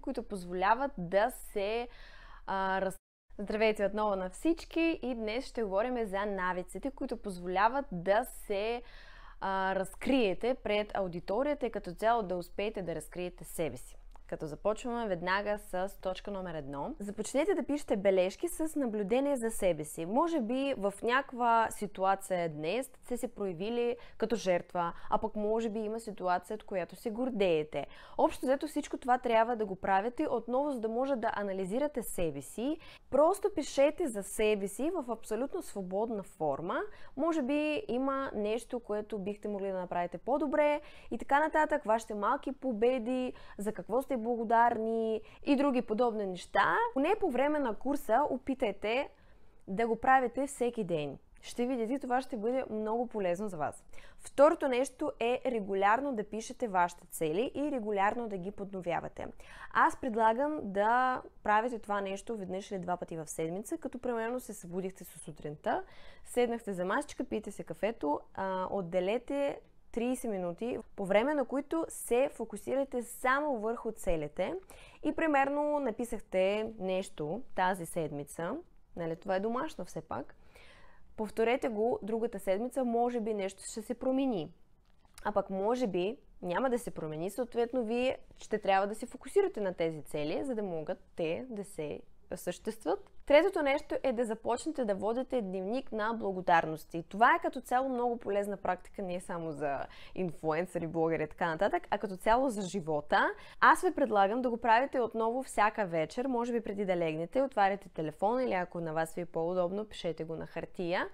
които позволяват да се а, раз... Здравейте отново на всички и днес ще говорим за навиците, които позволяват да се а, разкриете пред аудиторията и като цяло да успеете да разкриете себе си. Като започваме веднага с точка номер едно. Започнете да пишете бележки с наблюдение за себе си. Може би в някаква ситуация днес сте се проявили като жертва, а пък може би има ситуация, от която се гордеете. Общо взето всичко това трябва да го правите отново, за да може да анализирате себе си Просто пишете за себе си в абсолютно свободна форма. Може би има нещо, което бихте могли да направите по-добре и така нататък. Вашите малки победи, за какво сте благодарни и други подобни неща. Поне по време на курса опитайте да го правите всеки ден ще видите, това ще бъде много полезно за вас. Второто нещо е регулярно да пишете вашите цели и регулярно да ги подновявате. Аз предлагам да правите това нещо веднъж или два пъти в седмица, като примерно се събудихте с сутринта, седнахте за масичка, пиете се кафето, отделете 30 минути, по време на които се фокусирате само върху целите и примерно написахте нещо тази седмица, нали, това е домашно все пак, Повторете го другата седмица, може би нещо ще се промени. А пък може би няма да се промени, съответно вие ще трябва да се фокусирате на тези цели, за да могат те да се съществуват. Третото нещо е да започнете да водите дневник на благодарности. Това е като цяло много полезна практика, не е само за инфлуенсъри, блогери и така нататък, а като цяло за живота. Аз ви предлагам да го правите отново всяка вечер, може би преди да легнете, отваряте телефона или ако на вас ви е по-удобно, пишете го на хартия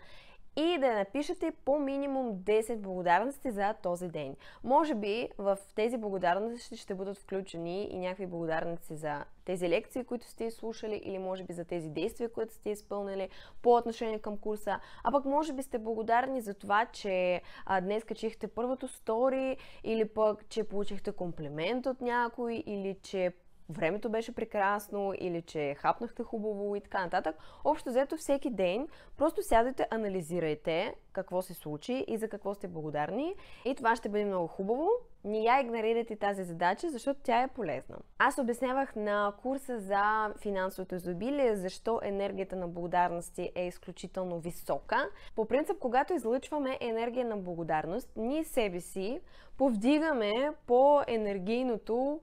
и да напишете по минимум 10 благодарности за този ден. Може би в тези благодарности ще бъдат включени и някакви благодарности за тези лекции, които сте слушали или може би за тези действия, които сте изпълнили по отношение към курса. А пък може би сте благодарни за това, че а, днес качихте първото стори или пък, че получихте комплимент от някой или че времето беше прекрасно или че хапнахте хубаво и така нататък. Общо взето всеки ден просто сядайте, анализирайте какво се случи и за какво сте благодарни и това ще бъде много хубаво. Не я игнорирайте тази задача, защото тя е полезна. Аз обяснявах на курса за финансовото изобилие, защо енергията на благодарности е изключително висока. По принцип, когато излъчваме енергия на благодарност, ние себе си повдигаме по енергийното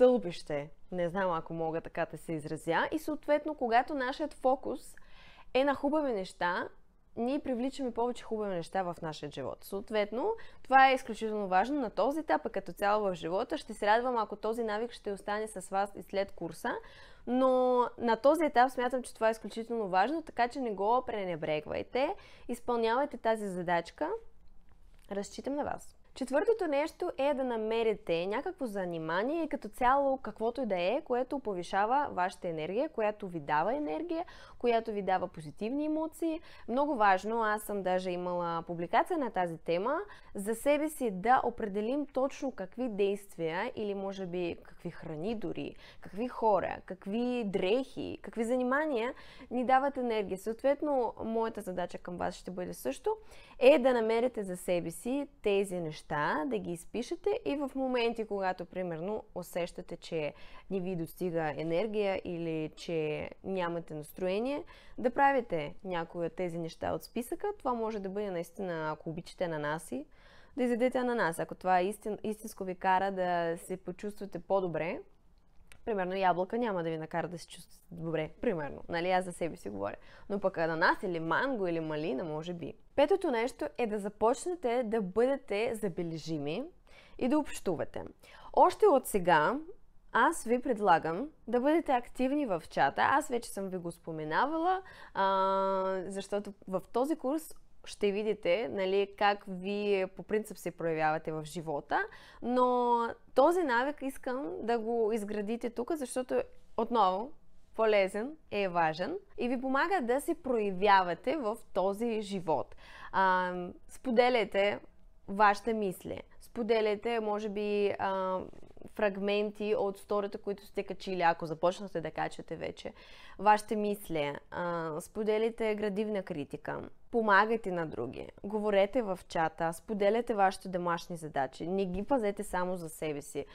стълбище. Не знам ако мога така да се изразя. И съответно, когато нашият фокус е на хубави неща, ние привличаме повече хубави неща в нашия живот. Съответно, това е изключително важно на този етап, е като цяло в живота. Ще се радвам, ако този навик ще остане с вас и след курса, но на този етап смятам, че това е изключително важно, така че не го пренебрегвайте. Изпълнявайте тази задачка. Разчитам на вас. Четвъртото нещо е да намерите някакво занимание и като цяло каквото и да е, което повишава вашата енергия, която ви дава енергия, която ви дава позитивни емоции. Много важно, аз съм даже имала публикация на тази тема, за себе си да определим точно какви действия или може би какви храни дори, какви хора, какви дрехи, какви занимания ни дават енергия. Съответно, моята задача към вас ще бъде също, е да намерите за себе си тези неща неща, да ги изпишете и в моменти, когато, примерно, усещате, че не ви достига енергия или че нямате настроение, да правите някои от тези неща от списъка. Това може да бъде наистина, ако обичате ананаси, да изядете ананас. Ако това е истин, истинско ви кара да се почувствате по-добре, Примерно ябълка няма да ви накара да се чувствате добре. Примерно. Нали, аз за себе си говоря. Но пък ананас или манго или малина, може би. Петото нещо е да започнете да бъдете забележими и да общувате. Още от сега аз ви предлагам да бъдете активни в чата. Аз вече съм ви го споменавала, а, защото в този курс ще видите нали, как вие по принцип се проявявате в живота, но този навик искам да го изградите тук, защото отново полезен е важен и ви помага да се проявявате в този живот. А, споделяйте вашите мисли, споделяйте, може би, а, фрагменти от сторията, които сте качили, ако започнете да качвате вече, вашите мисли, а, споделяйте градивна критика, Помагайте на други, говорете в чата, споделяте вашите домашни задачи, не ги пазете само за себе си.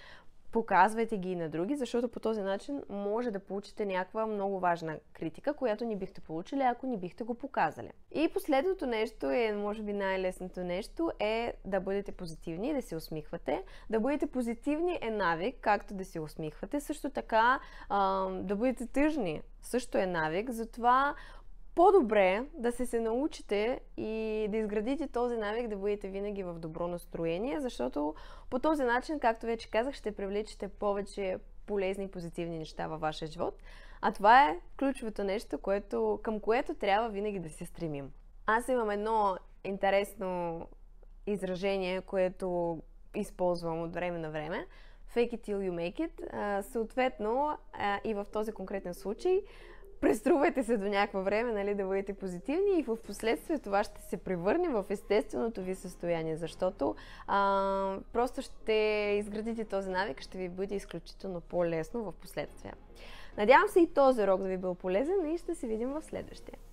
Показвайте ги и на други, защото по този начин може да получите някаква много важна критика, която не бихте получили, ако не бихте го показали. И последното нещо е, може би най-лесното нещо, е да бъдете позитивни, да се усмихвате. Да бъдете позитивни е навик, както да се усмихвате. Също така да бъдете тъжни също е навик, затова по-добре да се се научите и да изградите този навик да бъдете винаги в добро настроение, защото по този начин, както вече казах, ще привлечете повече полезни и позитивни неща във вашия живот. А това е ключовото нещо, което, към което трябва винаги да се стремим. Аз имам едно интересно изражение, което използвам от време на време. Fake it till you make it. А, съответно, а, и в този конкретен случай, преструвайте се до някакво време, нали, да бъдете позитивни и в последствие това ще се превърне в естественото ви състояние, защото а, просто ще изградите този навик, ще ви бъде изключително по-лесно в последствие. Надявам се и този урок да ви бил полезен и ще се видим в следващия.